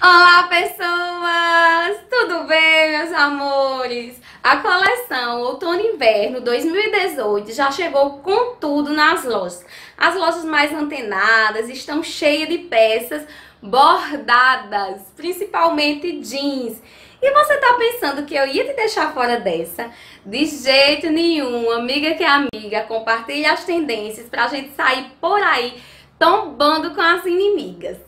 Olá, pessoas! Tudo bem, meus amores? A coleção Outono e Inverno 2018 já chegou com tudo nas lojas. As lojas mais antenadas estão cheias de peças bordadas, principalmente jeans. E você tá pensando que eu ia te deixar fora dessa? De jeito nenhum, amiga que é amiga, compartilha as tendências pra gente sair por aí tombando com as inimigas.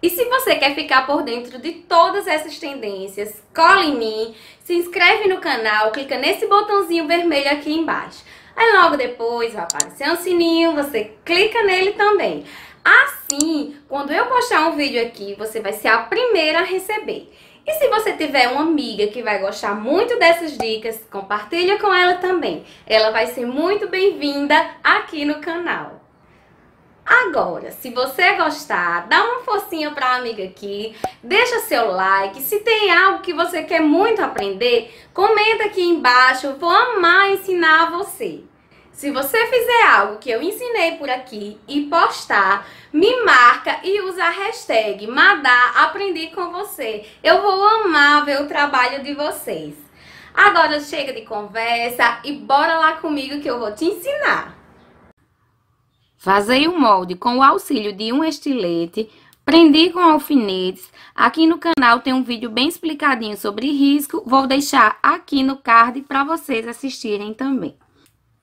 E se você quer ficar por dentro de todas essas tendências, cola em mim, se inscreve no canal, clica nesse botãozinho vermelho aqui embaixo. Aí logo depois vai aparecer um sininho, você clica nele também. Assim, quando eu postar um vídeo aqui, você vai ser a primeira a receber. E se você tiver uma amiga que vai gostar muito dessas dicas, compartilha com ela também. Ela vai ser muito bem-vinda aqui no canal. Agora, se você gostar, dá uma forcinha para a amiga aqui, deixa seu like. Se tem algo que você quer muito aprender, comenta aqui embaixo, vou amar ensinar a você. Se você fizer algo que eu ensinei por aqui e postar, me marca e usa a hashtag Madá com você. Eu vou amar ver o trabalho de vocês. Agora chega de conversa e bora lá comigo que eu vou te ensinar. Vazei o molde com o auxílio de um estilete, prendi com alfinetes. Aqui no canal tem um vídeo bem explicadinho sobre risco, vou deixar aqui no card para vocês assistirem também.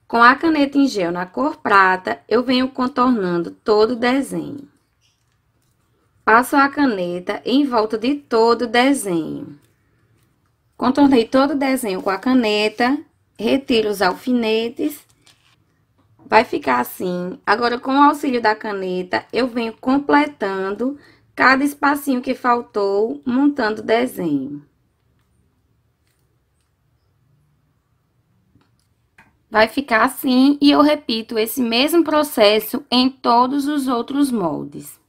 Com a caneta em gel na cor prata, eu venho contornando todo o desenho. Passo a caneta em volta de todo o desenho. Contornei todo o desenho com a caneta, retiro os alfinetes Vai ficar assim. Agora, com o auxílio da caneta, eu venho completando cada espacinho que faltou, montando o desenho. Vai ficar assim e eu repito esse mesmo processo em todos os outros moldes.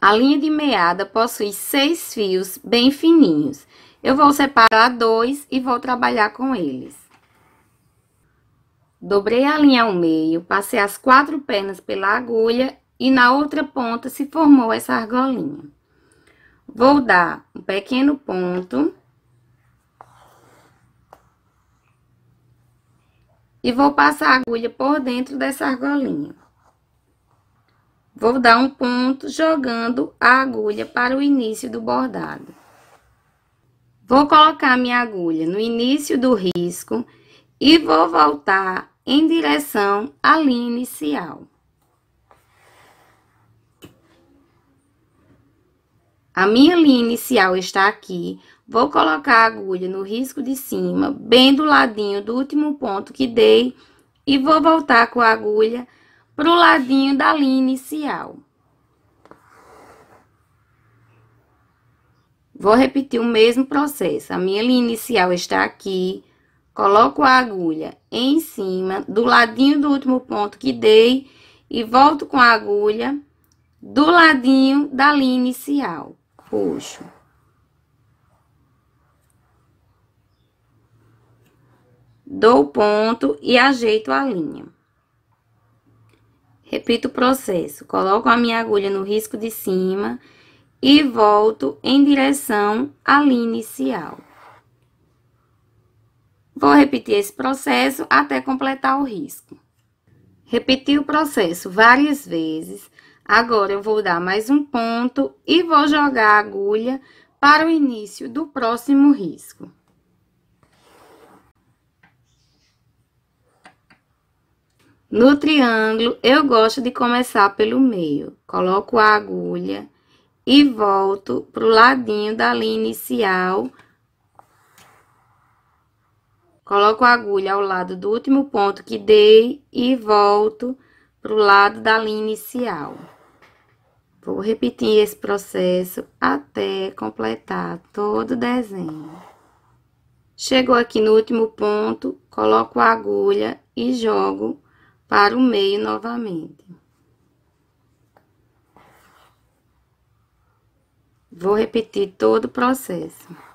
A linha de meada possui seis fios bem fininhos. Eu vou separar dois e vou trabalhar com eles. Dobrei a linha ao meio, passei as quatro pernas pela agulha e na outra ponta se formou essa argolinha. Vou dar um pequeno ponto. E vou passar a agulha por dentro dessa argolinha. Vou dar um ponto jogando a agulha para o início do bordado. Vou colocar minha agulha no início do risco e vou voltar em direção à linha inicial. A minha linha inicial está aqui. Vou colocar a agulha no risco de cima, bem do ladinho do último ponto que dei. E vou voltar com a agulha para o ladinho da linha inicial. Vou repetir o mesmo processo. A minha linha inicial está aqui. Coloco a agulha em cima do ladinho do último ponto que dei e volto com a agulha do ladinho da linha inicial. Puxo. Dou ponto e ajeito a linha. Repito o processo. Coloco a minha agulha no risco de cima e volto em direção à linha inicial. Vou repetir esse processo até completar o risco. Repeti o processo várias vezes. Agora, eu vou dar mais um ponto e vou jogar a agulha para o início do próximo risco. No triângulo, eu gosto de começar pelo meio. Coloco a agulha e volto para o ladinho da linha inicial Coloco a agulha ao lado do último ponto que dei e volto pro lado da linha inicial. Vou repetir esse processo até completar todo o desenho. Chegou aqui no último ponto, coloco a agulha e jogo para o meio novamente. Vou repetir todo o processo.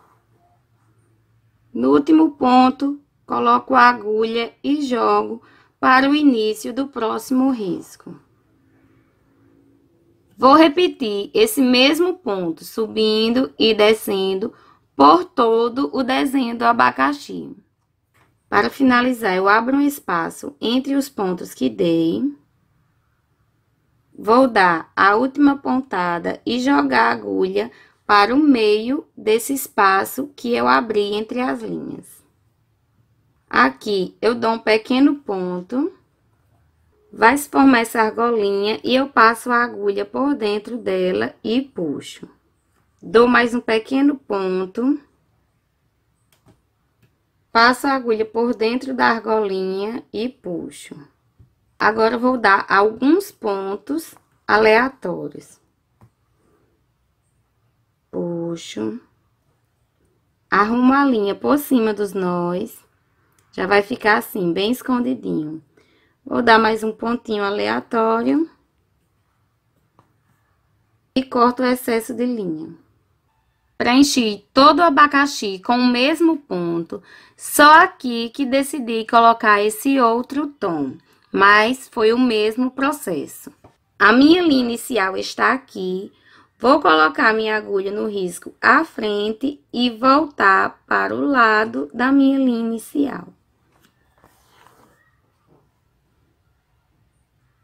No último ponto, coloco a agulha e jogo para o início do próximo risco. Vou repetir esse mesmo ponto, subindo e descendo por todo o desenho do abacaxi. Para finalizar, eu abro um espaço entre os pontos que dei. Vou dar a última pontada e jogar a agulha para o meio desse espaço que eu abri entre as linhas. Aqui, eu dou um pequeno ponto, vai se formar essa argolinha e eu passo a agulha por dentro dela e puxo. Dou mais um pequeno ponto, passo a agulha por dentro da argolinha e puxo. Agora, vou dar alguns pontos aleatórios roxo. Arruma a linha por cima dos nós. Já vai ficar assim, bem escondidinho. Vou dar mais um pontinho aleatório. E corto o excesso de linha. Preenchi todo o abacaxi com o mesmo ponto, só aqui que decidi colocar esse outro tom, mas foi o mesmo processo. A minha linha inicial está aqui, Vou colocar minha agulha no risco à frente e voltar para o lado da minha linha inicial.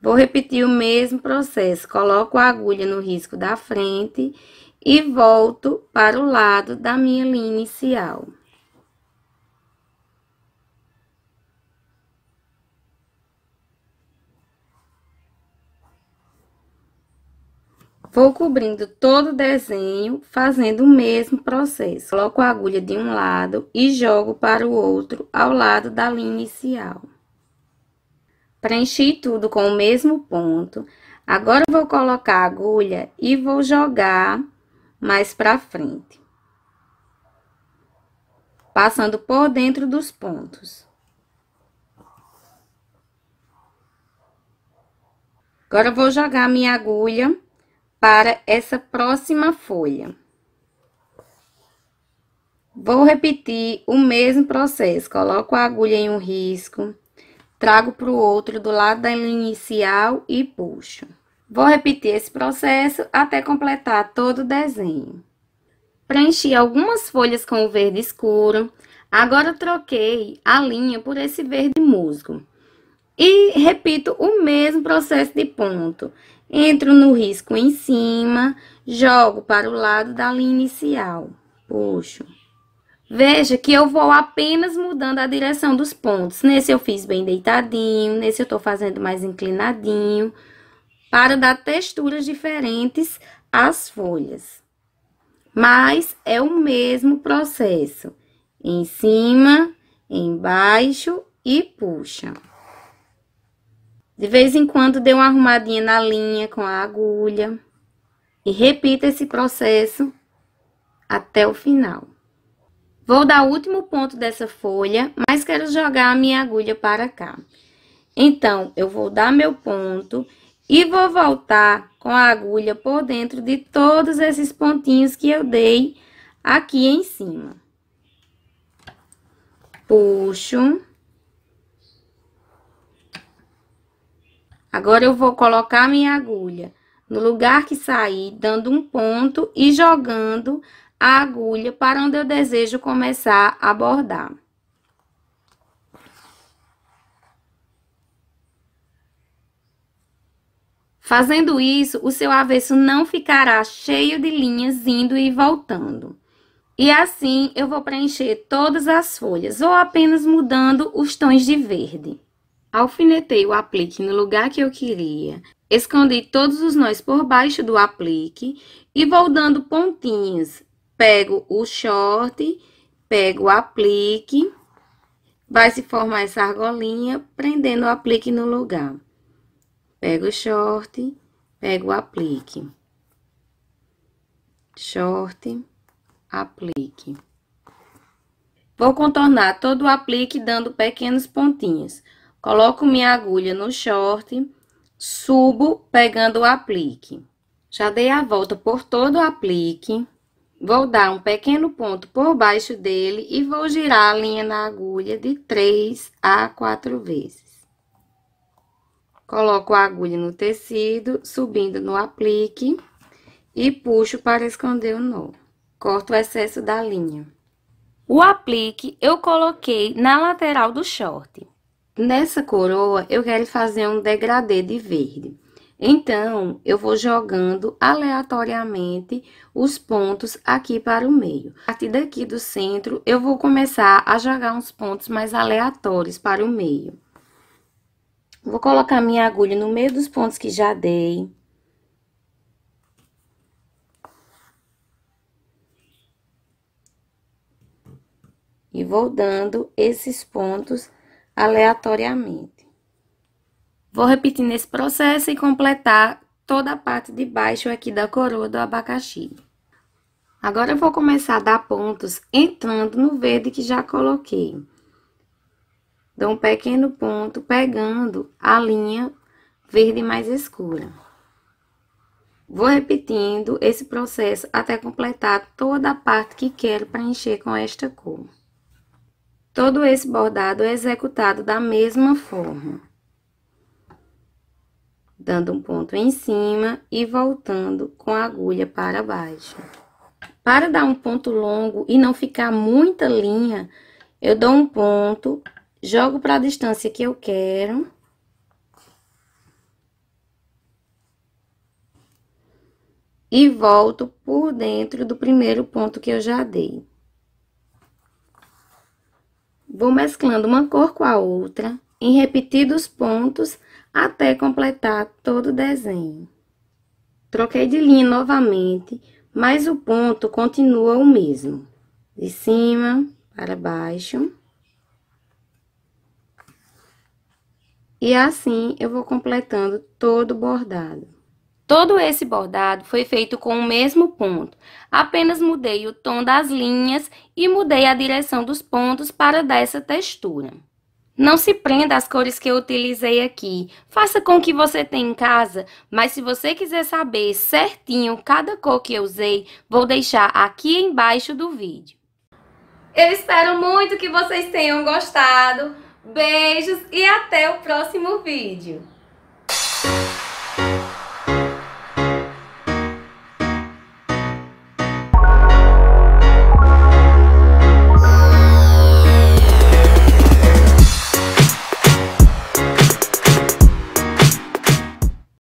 Vou repetir o mesmo processo, coloco a agulha no risco da frente e volto para o lado da minha linha inicial. Vou cobrindo todo o desenho, fazendo o mesmo processo. Coloco a agulha de um lado e jogo para o outro, ao lado da linha inicial. Preenchi tudo com o mesmo ponto. Agora, vou colocar a agulha e vou jogar mais para frente. Passando por dentro dos pontos. Agora, vou jogar minha agulha para essa próxima folha. Vou repetir o mesmo processo. Coloco a agulha em um risco, trago para o outro do lado da inicial e puxo. Vou repetir esse processo até completar todo o desenho. Preenchi algumas folhas com o verde escuro. Agora troquei a linha por esse verde musgo. E repito o mesmo processo de ponto. Entro no risco em cima, jogo para o lado da linha inicial. Puxo. Veja que eu vou apenas mudando a direção dos pontos. Nesse eu fiz bem deitadinho, nesse eu tô fazendo mais inclinadinho, para dar texturas diferentes às folhas. Mas é o mesmo processo. Em cima, embaixo e puxa. De vez em quando dê uma arrumadinha na linha com a agulha e repita esse processo até o final. Vou dar o último ponto dessa folha, mas quero jogar a minha agulha para cá. Então, eu vou dar meu ponto e vou voltar com a agulha por dentro de todos esses pontinhos que eu dei aqui em cima. Puxo Agora eu vou colocar minha agulha no lugar que sair, dando um ponto e jogando a agulha para onde eu desejo começar a bordar. Fazendo isso, o seu avesso não ficará cheio de linhas indo e voltando. E assim eu vou preencher todas as folhas, ou apenas mudando os tons de verde. Alfinetei o aplique no lugar que eu queria. Escondi todos os nós por baixo do aplique e vou dando pontinhas. Pego o short, pego o aplique, vai se formar essa argolinha, prendendo o aplique no lugar. Pego o short, pego o aplique. Short, aplique. Vou contornar todo o aplique dando pequenos pontinhos. Coloco minha agulha no short, subo pegando o aplique. Já dei a volta por todo o aplique. Vou dar um pequeno ponto por baixo dele e vou girar a linha na agulha de três a quatro vezes. Coloco a agulha no tecido, subindo no aplique e puxo para esconder o nó. Corto o excesso da linha. O aplique eu coloquei na lateral do short. Nessa coroa, eu quero fazer um degradê de verde. Então, eu vou jogando aleatoriamente os pontos aqui para o meio. A partir daqui do centro, eu vou começar a jogar uns pontos mais aleatórios para o meio. Vou colocar minha agulha no meio dos pontos que já dei. E vou dando esses pontos aleatoriamente. Vou repetir nesse processo e completar toda a parte de baixo aqui da coroa do abacaxi. Agora eu vou começar a dar pontos entrando no verde que já coloquei. Dou um pequeno ponto pegando a linha verde mais escura. Vou repetindo esse processo até completar toda a parte que quero preencher com esta cor. Todo esse bordado é executado da mesma forma. Dando um ponto em cima e voltando com a agulha para baixo. Para dar um ponto longo e não ficar muita linha, eu dou um ponto, jogo para a distância que eu quero... e volto por dentro do primeiro ponto que eu já dei. Vou mesclando uma cor com a outra em repetidos pontos até completar todo o desenho. Troquei de linha novamente, mas o ponto continua o mesmo. De cima para baixo. E assim eu vou completando todo o bordado. Todo esse bordado foi feito com o mesmo ponto. Apenas mudei o tom das linhas e mudei a direção dos pontos para dar essa textura. Não se prenda às cores que eu utilizei aqui. Faça com o que você tem em casa, mas se você quiser saber certinho cada cor que eu usei, vou deixar aqui embaixo do vídeo. Eu espero muito que vocês tenham gostado. Beijos e até o próximo vídeo.